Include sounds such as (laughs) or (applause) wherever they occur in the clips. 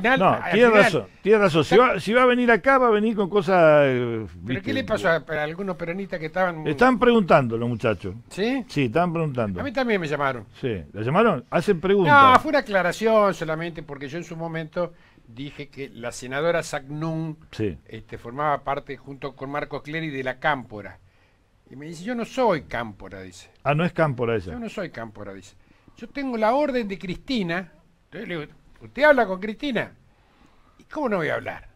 No, tiene razón, Si va, a venir acá, va a venir con cosas. Eh, ¿Pero qué le pasó a, algunos peronistas que estaban. Están preguntando los muchachos. ¿Sí? Sí, estaban preguntando. A mí también me llamaron. Sí, ¿la llamaron? Hacen preguntas. No, fue una aclaración solamente porque yo en su momento dije que la senadora Sagnun este, formaba parte junto con Marco Clery de la Cámpora. Y me dice, yo no soy Cámpora, dice. Ah, no es Cámpora esa. Yo no soy Cámpora, dice. Yo tengo la orden de Cristina. le ¿Usted habla con Cristina? ¿Y cómo no voy a hablar?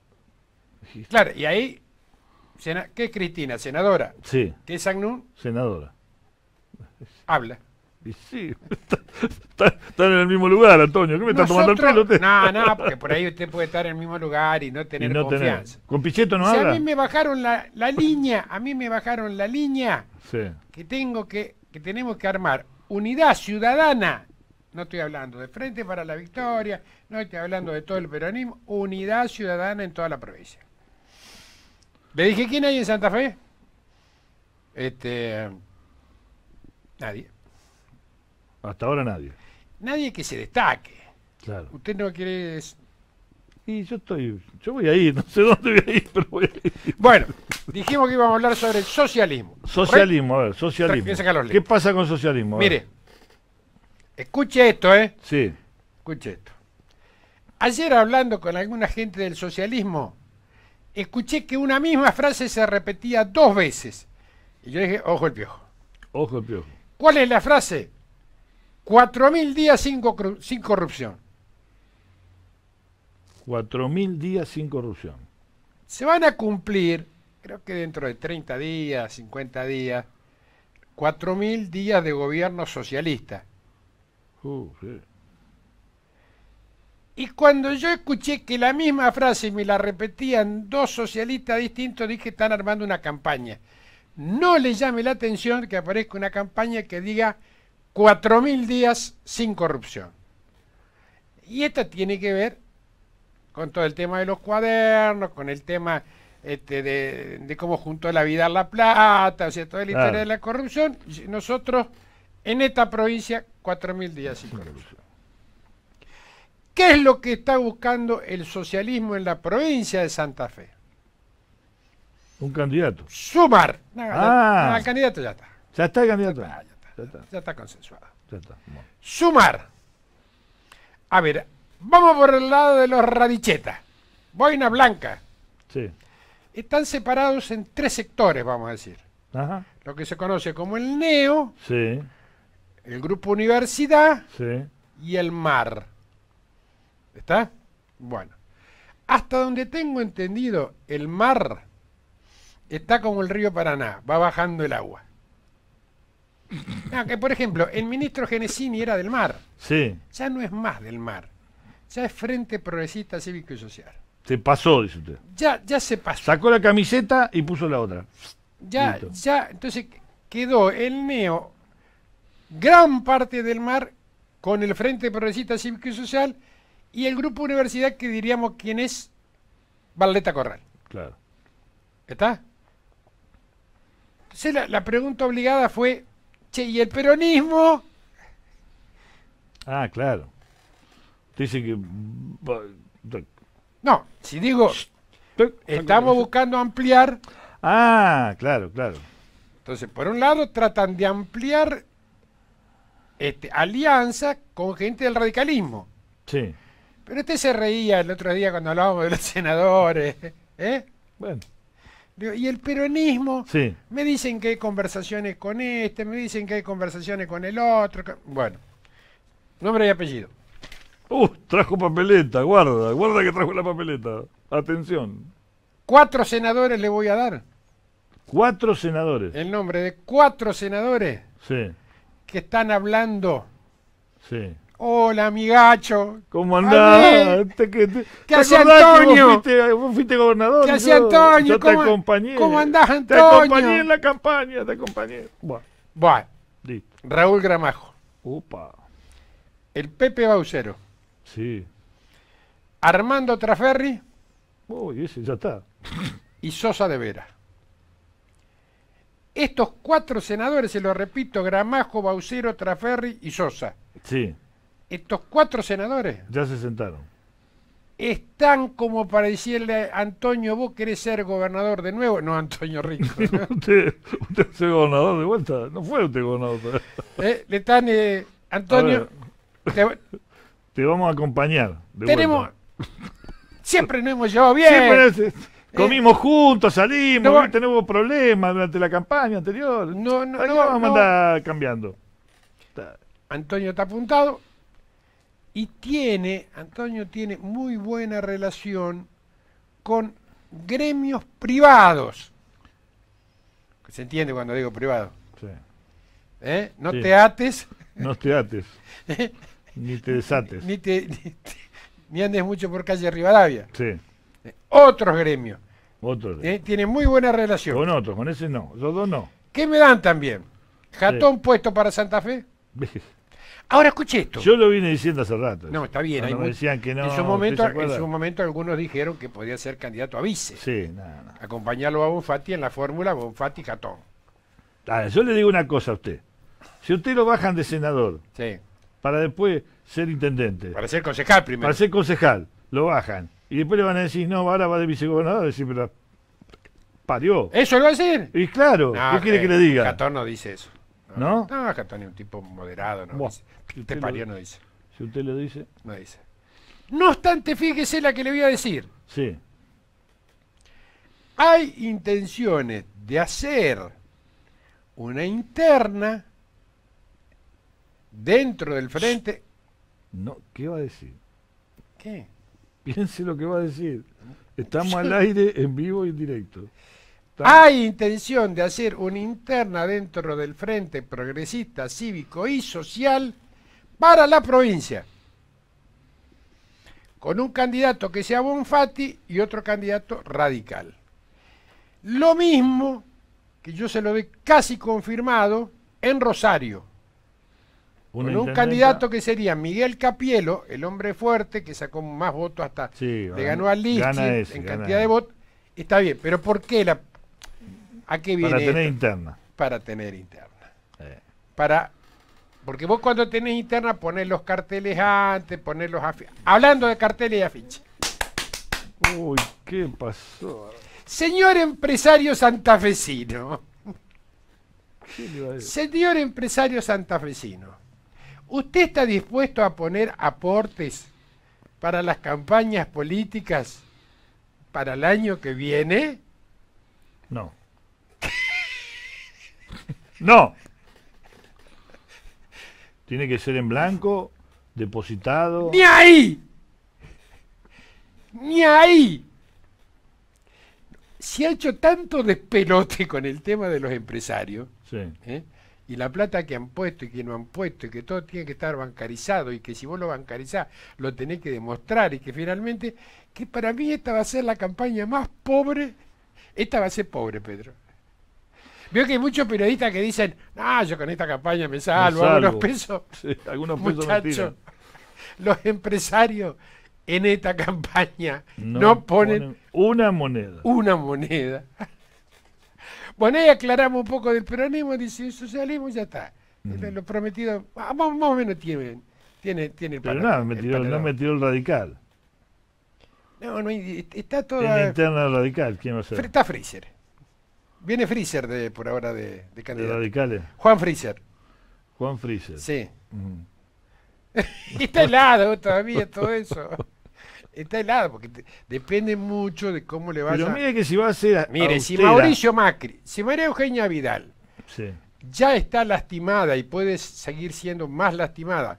Claro, y ahí, ¿qué es Cristina? Senadora. Sí. ¿Qué es Agnú? Senadora. Habla. Y sí, están en el mismo lugar, Antonio. ¿Qué me estás tomando el pelo? No, no, porque por ahí usted puede estar en el mismo lugar y no tener confianza. Con Pichetto no si habla? a mí me bajaron la, la, línea, a mí me bajaron la línea sí. que tengo que, que tenemos que armar unidad ciudadana no estoy hablando de Frente para la Victoria, no estoy hablando de todo el peronismo, unidad ciudadana en toda la provincia. Le dije, ¿quién hay en Santa Fe? Este, nadie. Hasta ahora nadie. Nadie que se destaque. Claro. Usted no quiere... Y yo estoy, yo voy a ir, no sé dónde voy a ir, pero voy a ir. Bueno, dijimos que íbamos a hablar sobre el socialismo. Socialismo, a ver, socialismo. ¿Qué pasa con socialismo? Mire, Escuche esto, ¿eh? Sí. Escuche esto. Ayer hablando con alguna gente del socialismo, escuché que una misma frase se repetía dos veces. Y yo dije, ojo el piojo. Ojo el piojo. ¿Cuál es la frase? Cuatro mil días sin, corrupción. Cuatro mil días sin corrupción. Se van a cumplir, creo que dentro de 30 días, 50 días, cuatro mil días de gobierno socialista. Uh, y cuando yo escuché que la misma frase me la repetían dos socialistas distintos, dije, están armando una campaña. No le llame la atención que aparezca una campaña que diga 4.000 días sin corrupción. Y esta tiene que ver con todo el tema de los cuadernos, con el tema este, de, cómo juntó la vida a la plata, o sea, toda la de la corrupción. Nosotros en esta provincia, 4.000 días ¿Qué es lo que está buscando el socialismo en la provincia de Santa Fe? Un candidato. Sumar. ah, el candidato ya está. Ya está el candidato. Ya está, ya está, consensuado. Sumar. A ver, vamos por el lado de los radichetas. Boina blanca. Sí. Están separados en tres sectores, vamos a decir. Ajá. Lo que se conoce como el neo. Sí el grupo Universidad y el mar. ¿Está? Bueno. Hasta donde tengo entendido, el mar está como el río Paraná, va bajando el agua. (laughs) Ah, por ejemplo, el ministro Genesini era del mar. Sí. Ya no es más del mar. Ya es Frente Progresista Cívico y Social. Se pasó, dice usted. Ya, ya se pasó. Sacó la camiseta y puso la otra. Ya, ya, entonces quedó el neo gran parte del mar con el Frente Progresista Cívico y Social y el Grupo Universidad que diríamos quién es Barleta Corral. Claro. ¿Está? Entonces la, la, pregunta obligada fue, che, ¿y el peronismo? Ah, claro. Dice que... Mm, no, si digo, estamos buscando ampliar... Ah, claro, claro. Entonces, por un lado, tratan de ampliar este, alianza con gente del radicalismo. Sí. Pero usted se reía el otro día cuando hablábamos de los senadores. ¿eh? Bueno. Y el peronismo, sí. me dicen que hay conversaciones con este, me dicen que hay conversaciones con el otro. Bueno, nombre y apellido. Uh, trajo papeleta, guarda, guarda que trajo la papeleta. Atención. Cuatro senadores le voy a dar. Cuatro senadores. El nombre de cuatro senadores. Sí que están hablando. Sí. Hola, amigacho. ¿Cómo andás? ¿Te, qué hacía? Antonio? Vos fuiste, gobernador. ¿Qué hace Antonio? ¿Cómo, te acompañé. andás, Antonio? Te acompañé en la campaña, te acompañé. Bueno. bueno. Raúl Gramajo. Upa. El Pepe Baucero. Sí. Armando Traferri. Uy, ese ya está. Y Sosa de Vera estos cuatro senadores, se lo repito, Gramajo, Baucero, Traferri y Sosa. Sí. Estos cuatro senadores. Ya se sentaron. Están como para decirle, Antonio, vos querés ser gobernador de nuevo. No, Antonio Rico. (laughs) usted, es gobernador de vuelta. No fue usted gobernador. Eh, le están, eh, Antonio. Te... vamos a acompañar. Tenemos. Siempre nos hemos llevado bien. Siempre Comimos eh, juntos, salimos, no, problemas durante la campaña anterior. No, no, no. vamos a andar cambiando. Antonio está apuntado y tiene, Antonio tiene muy buena relación con gremios privados. ¿Se entiende cuando digo privado? Sí. ¿Eh? (laughs) No te ates. No te ates. ni te desates. Ni, andes mucho por calle Rivadavia. Sí. Otros gremios. Otros eh, Tiene muy buena relación. Con otros, con ese no. Los dos no. ¿Qué me dan también? ¿Jatón puesto para Santa Fe? (laughs) Ahora escuché esto. Yo lo vine diciendo hace rato. No, está bien. me en, su momento, en su momento algunos dijeron que podía ser candidato a vice. Sí, Acompañarlo a Bonfatti en la fórmula Bonfatti-Jatón. Ah, yo le digo una cosa a usted. Si usted lo bajan de senador, para después ser intendente. Para ser concejal primero. Para ser concejal, lo bajan. Y después le van a decir, no, ahora va de vicegobernador, decir, pero parió. ¿Eso lo va a decir? Y claro, ¿qué quiere eh, que le diga? Catón no dice eso. ¿No? No, Catón es un tipo moderado, no usted parió no dice. Si usted le dice. No dice. No obstante, fíjese la que le voy a decir. Sí. Hay intenciones de hacer una interna dentro del frente. No, ¿qué va a decir? ¿Qué? (laughs) Piense lo que va a decir. Estamos al (laughs) aire, en vivo y en directo. Hay intención de hacer una interna dentro del Frente Progresista Cívico y Social para la provincia. Con un candidato que sea Bonfatti y otro candidato radical. Lo mismo que yo se lo ve casi confirmado en Rosario. Con un candidato que sería Miguel Capielo, el hombre fuerte, que sacó más votos hasta le ganó al Listing en cantidad de votos. Está bien, pero ¿por qué la... ¿A qué viene? Para tener interna. Para tener interna. Porque vos cuando tenés interna ponés los carteles antes, ponés los afiches. Hablando de carteles y afiches. Uy, ¿qué pasó? Señor empresario santafesino. Señor empresario santafesino. ¿Usted está dispuesto a poner aportes para las campañas políticas para el año que viene? No. (laughs) no. Tiene que ser en blanco, depositado. ¡Ni ahí! ¡Ni ahí! Se ha hecho tanto despelote con el tema de los empresarios. Sí. ¿eh? y la plata que han puesto y que no han puesto y que todo tiene que estar bancarizado y que si vos lo bancarizás lo tenés que demostrar y que finalmente, que para mí esta va a ser la campaña más pobre, esta va a ser pobre, Pedro. Veo que hay muchos periodistas que dicen, ah, yo con esta campaña me salvo, (laughs) algunos pesos. algunos Muchachos, (laughs) los empresarios en esta campaña no, ponen, ponen, una moneda. Una moneda. Bueno, ahí aclaramos un poco del peronismo, dice el socialismo y ya está. Este, lo prometido, ah, más, o menos tiene, tiene, tiene Pero no, no metió el radical. No, no, está toda... En interna radical, ¿quién lo sabe. Está Freezer. Viene Freezer de, por ahora de, de candidato. De radicales. Juan Freezer. Juan Freezer. Sí. (laughs) está helado todavía todo eso. (laughs) está helada, porque depende mucho de cómo le vaya... Pero mire que si va a ser. mire, si Mauricio Macri, si María Eugenia Vidal ya está lastimada y puede seguir siendo más lastimada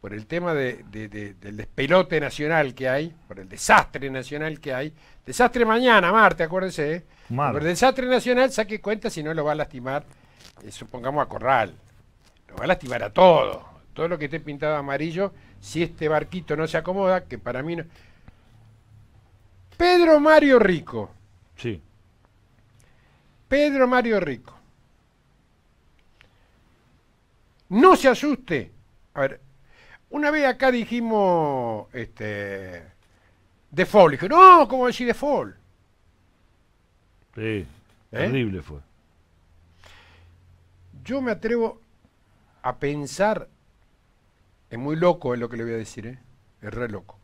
por el tema de, del despelote nacional que hay, por el desastre nacional que hay. Desastre mañana, Marte, acuérdense por ¿eh? desastre nacional, saque cuenta si no lo va a lastimar, eh, supongamos a Corral. Lo va a lastimar a todo. Todo lo que esté pintado amarillo, si este barquito no se acomoda, que para mí no, Pedro Mario Rico. Sí. Pedro Mario Rico. No se asuste. A ver, una vez acá dijimos este, default. Dije, no, ¿cómo decir default? Sí, ¿Eh? terrible fue. Yo me atrevo a pensar, es muy loco es lo que le voy a decir, ¿eh? es re loco.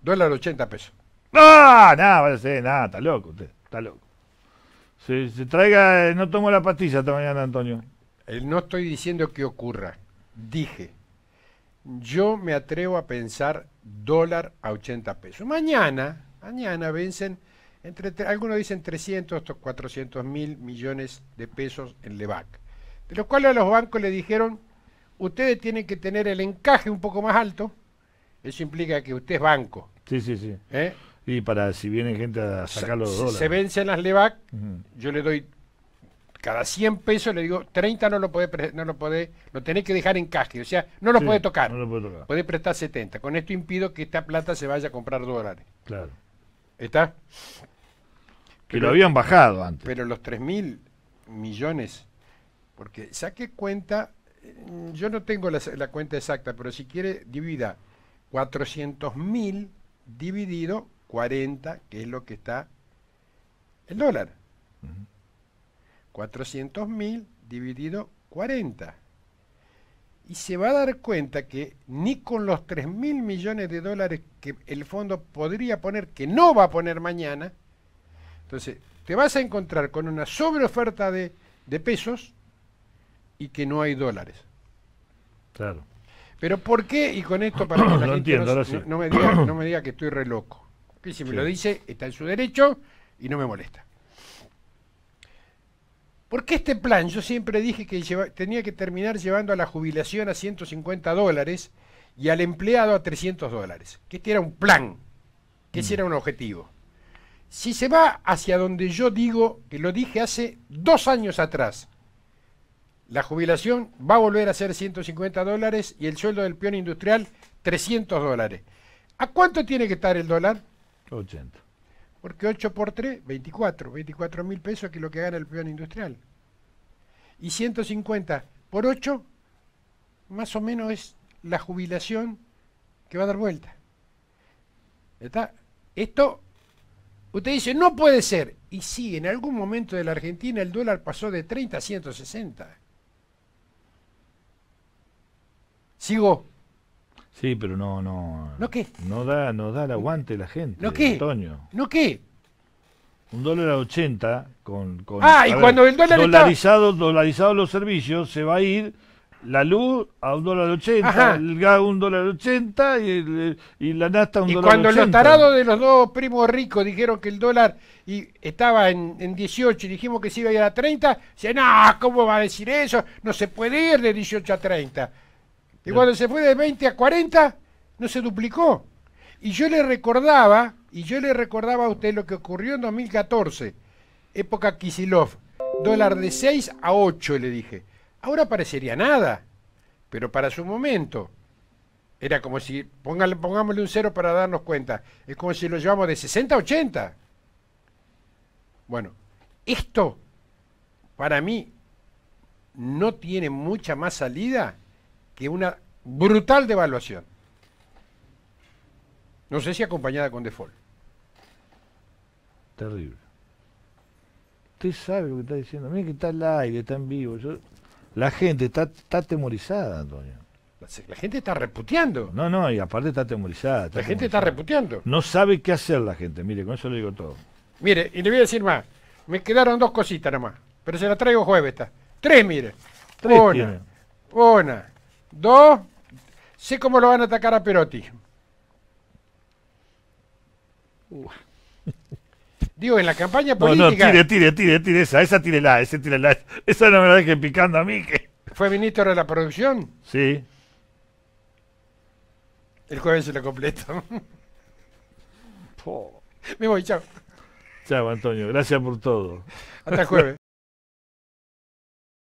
Dólar 80 pesos. ¡Ah! Nada, vaya nada, está loco usted, está loco. Se, se traiga, eh, no tomo la pastilla esta mañana, Antonio. Eh, no estoy diciendo que ocurra. Dije, yo me atrevo a pensar dólar a 80 pesos. Mañana, mañana vencen, entre, algunos dicen 300, estos 400 mil millones de pesos en LEVAC. De los cuales a los bancos le dijeron, ustedes tienen que tener el encaje un poco más alto. Eso implica que usted es banco. Sí, sí, sí. ¿eh? Y para si viene gente a sacar los dólares. Se vencen las LEVAC, yo le doy cada 100 pesos, le digo 30 no lo puede no lo puede lo tenés que dejar en caja, o sea, no lo puede tocar. No lo puede tocar. Podés prestar 70. Con esto impido que esta plata se vaya a comprar dólares. Claro. ¿Está? Que lo habían bajado antes. Pero los 3 mil millones, porque saque cuenta, mm, yo no tengo la, la cuenta exacta, pero si quiere, divida 400 mil dividido 40, que es lo que está el dólar. mil 400.000 dividido 40. Y se va a dar cuenta que ni con los 3.000 millones de dólares que el fondo podría poner, que no va a poner mañana, entonces te vas a encontrar con una sobreoferta de, de pesos y que no hay dólares. Claro. Pero ¿por qué? Y con esto (clears throat) para que la no gente me no me diga que estoy re loco que si me lo dice, está en su derecho y no me molesta. Porque este plan, yo siempre dije que tenía que terminar llevando a la jubilación a 150 dólares y al empleado a 300 dólares. Que este era un plan, que ese era un objetivo. Si se va hacia donde yo digo, que lo dije hace dos años atrás, la jubilación va a volver a ser 150 dólares y el sueldo del peón industrial 300 dólares. ¿A cuánto tiene que estar el dólar? 80. Porque 8 por 3, 24. 24 mil pesos que es lo que gana el peón industrial. Y 150 por 8, más o menos es la jubilación que va a dar vuelta. ¿Está? Esto, usted dice, no puede ser. Y si en algún momento de la Argentina el dólar pasó de 30 a 160. Sigo. Sí, pero no, no. ¿No qué? No da, no da el aguante la gente. ¿No qué? Antonio. ¿No qué? Un dólar a 80 con. con ah, y cuando el dólar. Dolarizado, los servicios, se va a ir la luz a un dólar 80, el gas a un dólar 80 y, la nafta a un dólar 80. Y cuando los tarados de los dos primos ricos dijeron que el dólar y estaba en, en 18 y dijimos que se iba a ir a 30, decían, no, ah, ¿cómo va a decir eso? No se puede ir de 18 a 30. Y cuando se fue de 20 a 40, no se duplicó. Y yo le recordaba, y yo le recordaba a usted lo que ocurrió en 2014, época Kisilov, dólar de 6 a 8, le dije. Ahora parecería nada, pero para su momento. Era como si, pongámosle un cero para darnos cuenta, es como si lo llevamos de 60 a 80. Bueno, esto para mí no tiene mucha más salida que una brutal devaluación. No sé si acompañada con default. Terrible. Usted sabe lo que está diciendo. Miren que está al aire, está en vivo. la gente está, atemorizada, Antonio. La, gente está reputeando. No, no, y aparte está atemorizada. la gente está reputeando. No sabe qué hacer la gente. Mire, con eso le digo todo. Mire, y le voy a decir más. Me quedaron dos cositas nomás. Pero se las traigo jueves. Esta. Tres, mire. Tres una, una, Dos, sé cómo lo van a atacar a Perotti. Uh. Digo, en la campaña política. No, no, tire, tire, tire, tire esa, esa la esa la Esa no me la dejen picando a mí. ¿Fue ministro de la producción? Sí. El jueves se la completo. me voy, chao. Chao, Antonio. Gracias por todo. Hasta el jueves.